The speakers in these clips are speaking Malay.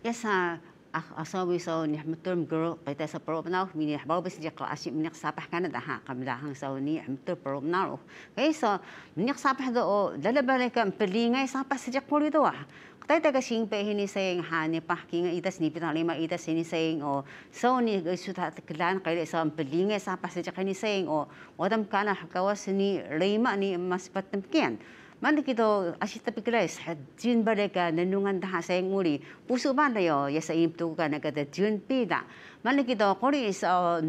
Ya uh, ah, sa asawi sa ni hamtur mgro pita sa pro na mi ni lah, ba bis ja klasi mi ni sapah kana da ha kamla hang sa ni hamtur pro na ro kay sa mi ni sapah oh, da o dala ba ka pelingay sapah sa ja ah. kuri do ta ta ka sing pe ni sa ng ha ni pa king ita sni pita lima ita sini sa ng o oh. sa ni su ta klan kay sa pelingay sapah sa ja ni sa ng o wadam kana ka wa sini lima ni mas patem kian mana kita asyik tapi kelas jin mereka nenungan dah saya nguri pusu mana yo ya saya itu kan kata jin pida mana kita kori is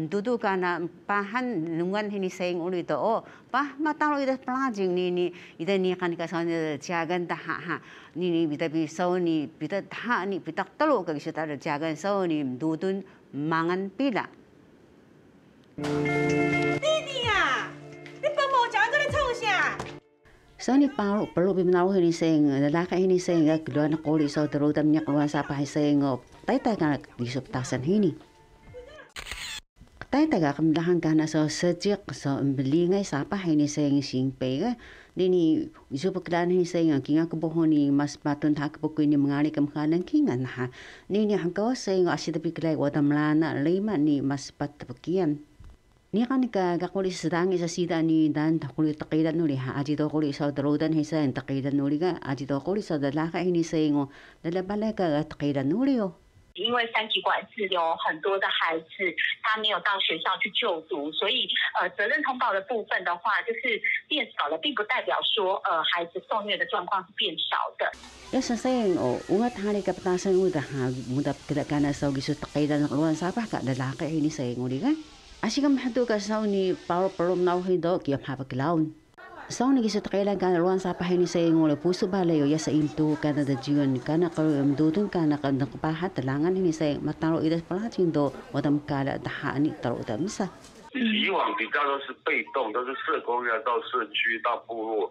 duduk oh, kan pahan nenungan ini saya nguri itu oh pah mata lo itu pelajing ni ni itu ni kan kata soalnya jagan dah ha ni ni kita bi sah ni kita dah ni kita telu kaki kita ada jagan sah ni duduk mangan pida. Thank you. So ni pangro perlu bimna ro ni sing la ka ini sing ga kedua na koli so teru tam nyak ro sa pa sing op tai tai ka di sup tasan hini tai tai ga kam la hang kana so sejik so beli ngai sa pa hini sing sing pe ga ni ni di sup kedan hini sing ki ga kebo ni mas patun tak kebo ni mengani kam khanan ki ga na ni ni hang ka sing asi tapi kelai wa tam lana lima ni mas pat tepian 因为三级管子有很多的孩子，他没有到学校去就读，所以呃，责任通报的部分的话，就是变少了，并不代表说呃，孩子受虐的状况是变少的。要说，哦，我们那个不哈，我们的个的拉的。以往比较都是被动，都是社工要到社区、到部落，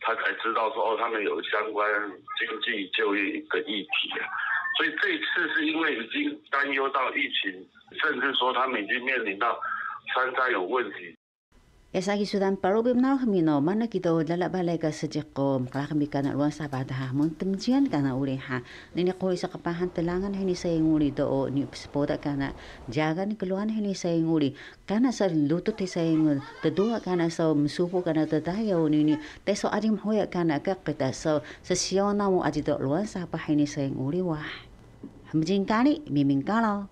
他才知道说哦，他们有相关经济就业的议题啊。所以这一次是因为已经担忧到疫情。甚至说他们已经面临到山灾有问题。Esa gi sudan paro gi mnar khmi no mana ki do dala ba lega sejik ko mkla khmi kana ruan sa bada ha mun temjian kana uri ha nini ko isa kapahan telangan hini sa nguri do o ni spoda kana jaga ni keluan hini sa nguri kana sa lutu te sa ngur te dua kana sa msupu kana te daya o nini te so adim hoya kana ka kita so sa siona mu adi do ruan sa pa hini sa nguri wah Hamjing kani, miming kalau.